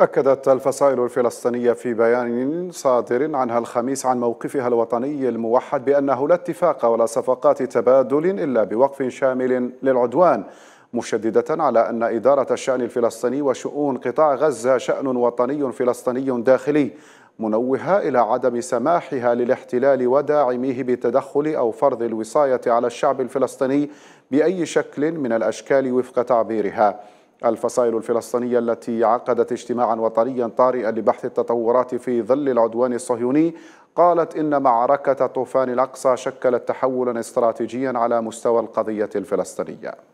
أكدت الفصائل الفلسطينية في بيان صادر عنها الخميس عن موقفها الوطني الموحد بأنه لا اتفاق ولا صفقات تبادل إلا بوقف شامل للعدوان مشددة على أن إدارة الشأن الفلسطيني وشؤون قطاع غزة شأن وطني فلسطيني داخلي منوهة إلى عدم سماحها للاحتلال وداعميه بالتدخل أو فرض الوصاية على الشعب الفلسطيني بأي شكل من الأشكال وفق تعبيرها الفصائل الفلسطينية التي عقدت اجتماعا وطنيا طارئا لبحث التطورات في ظل العدوان الصهيوني قالت إن معركة طوفان الأقصى شكلت تحولا استراتيجيا على مستوى القضية الفلسطينية